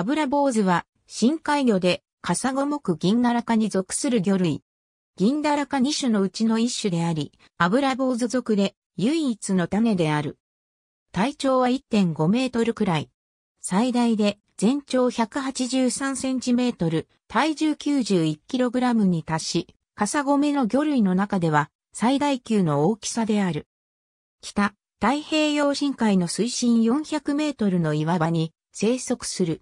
油坊主は、深海魚で、カサゴ目銀ダラかに属する魚類。銀ダラか2種のうちの1種であり、油坊主属で、唯一の種である。体長は1.5メートルくらい。最大で全長183センチメートル、体重91キログラムに達し、カサゴメの魚類の中では最大級の大きさである。北、太平洋深海の水深400メートルの岩場に生息する。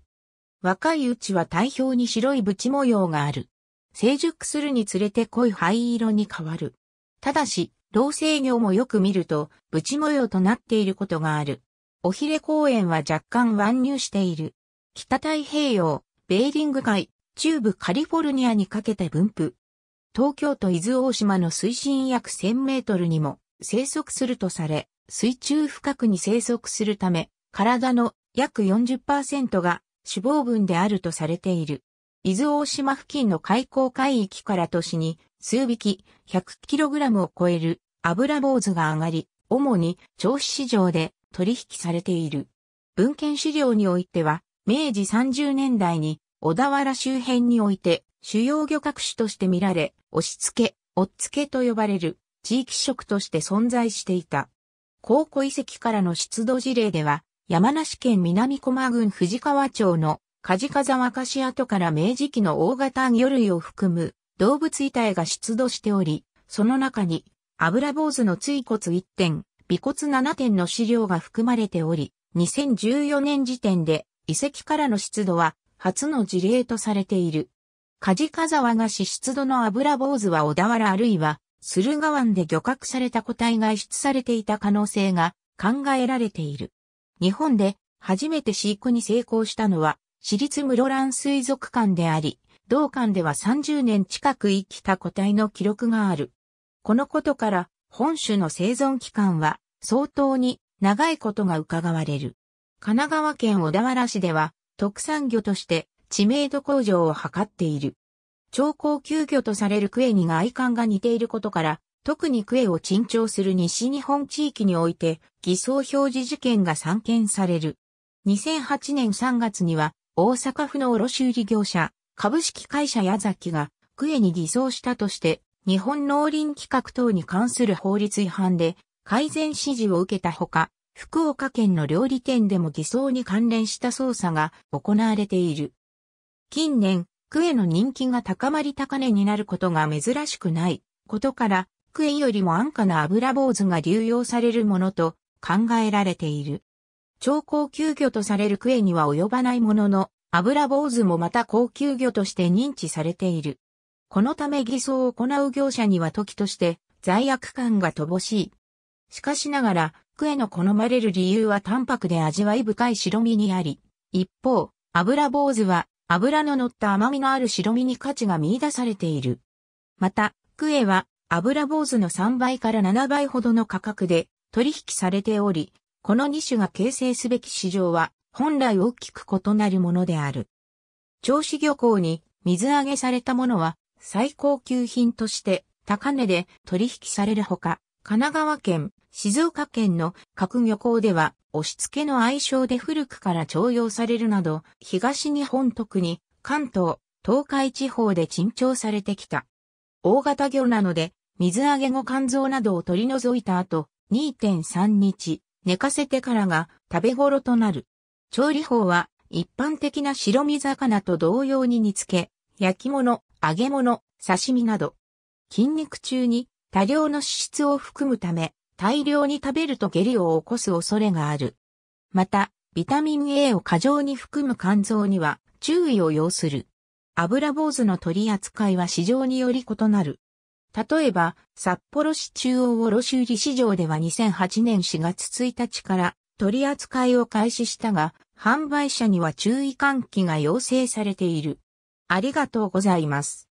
若いうちは体表に白いブチ模様がある。成熟するにつれて濃い灰色に変わる。ただし、老生魚もよく見ると、ブチ模様となっていることがある。おひれ公園は若干湾入している。北太平洋、ベーリング海、中部カリフォルニアにかけて分布。東京都伊豆大島の水深約1000メートルにも生息するとされ、水中深くに生息するため、体の約40%が死亡分であるとされている。伊豆大島付近の海溝海域から都市に数匹 100kg を超える油坊主が上がり、主に銚子市場で取引されている。文献資料においては、明治30年代に小田原周辺において主要漁獲種として見られ、押し付け、押っつけと呼ばれる地域食として存在していた。考古遺跡からの出土事例では、山梨県南駒郡藤川町の梶風菓市跡から明治期の大型魚類を含む動物遺体が出土しており、その中に油坊主の椎骨1点、尾骨7点の資料が含まれており、2014年時点で遺跡からの出土は初の事例とされている。梶風菓子出土の油坊主は小田原あるいは駿河湾で漁獲された個体が輸出されていた可能性が考えられている。日本で初めて飼育に成功したのは、私立室蘭水族館であり、同館では30年近く生きた個体の記録がある。このことから、本種の生存期間は相当に長いことが伺われる。神奈川県小田原市では、特産魚として知名度向上を図っている。超高級魚とされるクエニが愛観が似ていることから、特にクエを珍重する西日本地域において、偽装表示事件が散見される。2008年3月には、大阪府の卸売業者、株式会社矢崎が、クエに偽装したとして、日本農林規格等に関する法律違反で、改善指示を受けたほか、福岡県の料理店でも偽装に関連した捜査が行われている。近年、クエの人気が高まり高値になることが珍しくないことから、クエよりも安価な油坊主が流用されるものと考えられている。超高級魚とされるクエには及ばないものの、油坊主もまた高級魚として認知されている。このため偽装を行う業者には時として罪悪感が乏しい。しかしながら、クエの好まれる理由は淡白で味わい深い白身にあり、一方、油坊主は油の乗った甘みのある白身に価値が見出されている。また、クエは油坊主の3倍から7倍ほどの価格で取引されており、この2種が形成すべき市場は本来大きく異なるものである。銚子漁港に水揚げされたものは最高級品として高値で取引されるほか、神奈川県、静岡県の各漁港では押し付けの愛称で古くから徴用されるなど、東日本特に関東、東海地方で珍重されてきた。大型魚なので水揚げ後肝臓などを取り除いた後、2.3日、寝かせてからが食べ頃となる。調理法は一般的な白身魚と同様に煮付け、焼き物、揚げ物、刺身など。筋肉中に多量の脂質を含むため、大量に食べると下痢を起こす恐れがある。また、ビタミン A を過剰に含む肝臓には注意を要する。油坊主の取り扱いは市場により異なる。例えば、札幌市中央卸売市場では2008年4月1日から取り扱いを開始したが、販売者には注意喚起が要請されている。ありがとうございます。